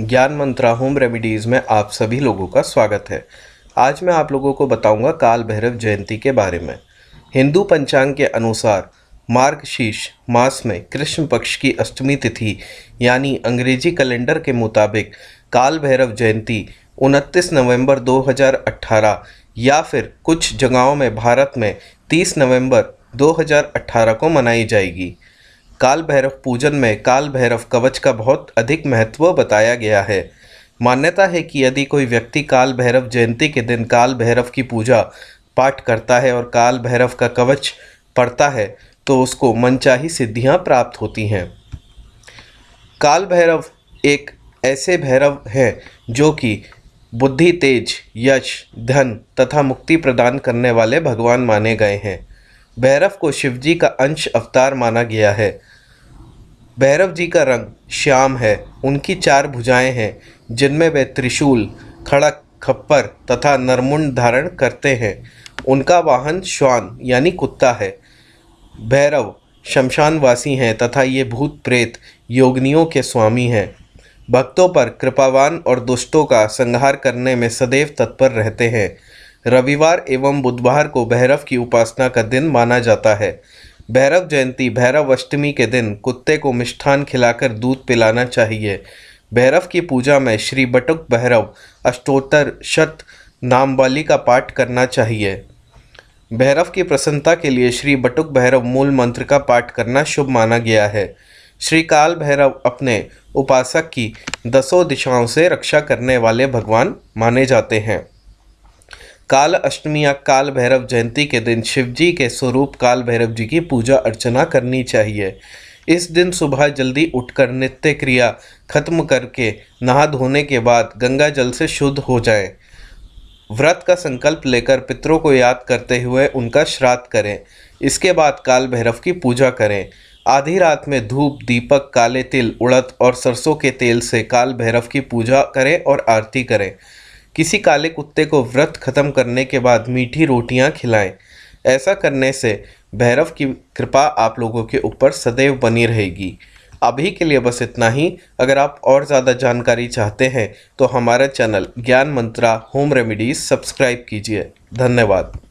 ज्ञान मंत्रा home remedies में आप सभी लोगों का स्वागत है आज मैं आप लोगों को बताऊंगा काल भैरव जयंती के बारे में हिंदू पंचांग के अनुसार मार्गशीर्ष मास में कृष्ण पक्ष की अष्टमी तिथि यानी अंग्रेजी कैलेंडर के मुताबिक काल भैरव जयंती 29 नवंबर 2018 या फिर कुछ जगहों में भारत में 30 नवंबर 2018 को मनाई जाएगी काल भैरव पूजन में काल भैरव कवच का बहुत अधिक महत्व बताया गया है मान्यता है कि यदि कोई व्यक्ति काल भैरव जयंती के दिन काल भैरव की पूजा पाठ करता है और काल भैरव का कवच पढ़ता है तो उसको मनचाही सिद्धियां प्राप्त होती हैं काल भैरव एक ऐसे भैरव हैं जो कि बुद्धि तेज यश धन तथा मुक्ति प्रदान करने वाले भगवान माने गए हैं भैरव को शिवजी का अंश अवतार माना गया है भैरव जी का रंग श्याम है उनकी चार भुजाएं हैं जिनमें वे त्रिशूल खड़क खप्पर तथा नरमुंड धारण करते हैं उनका वाहन श्वान यानी कुत्ता है भैरव शमशानवासी हैं तथा ये भूत प्रेत योगनियों के स्वामी हैं भक्तों पर कृपावान और दुष्टों का संहार करने में सदैव तत्पर रहते हैं रविवार एवं बुधवार को भैरव की उपासना का दिन माना जाता है भैरव जयंती भैरव अष्टमी के दिन कुत्ते को मिष्ठान खिलाकर दूध पिलाना चाहिए भैरव की पूजा में श्री बटुक भैरव अष्टोत्तर शत नामवाली का पाठ करना चाहिए भैरव की प्रसन्नता के लिए श्री बटुक भैरव मूल मंत्र का पाठ करना शुभ माना गया है श्री काल भैरव अपने उपासक की दसों दिशाओं से रक्षा करने वाले भगवान माने जाते हैं काल अष्टमी या काल भैरव जयंती के दिन शिवजी के स्वरूप काल भैरव जी की पूजा अर्चना करनी चाहिए इस दिन सुबह जल्दी उठकर नित्य क्रिया खत्म करके नहा धोने के बाद गंगा जल से शुद्ध हो जाए व्रत का संकल्प लेकर पितरों को याद करते हुए उनका श्राद्ध करें इसके बाद काल भैरव की पूजा करें आधी रात में धूप दीपक काले तिल उड़द और सरसों के तेल से काल भैरव की पूजा करें और आरती करें किसी काले कुत्ते को व्रत खत्म करने के बाद मीठी रोटियां खिलाएं ऐसा करने से भैरव की कृपा आप लोगों के ऊपर सदैव बनी रहेगी अभी के लिए बस इतना ही अगर आप और ज़्यादा जानकारी चाहते हैं तो हमारा चैनल ज्ञान मंत्रा होम रेमिडीज़ सब्सक्राइब कीजिए धन्यवाद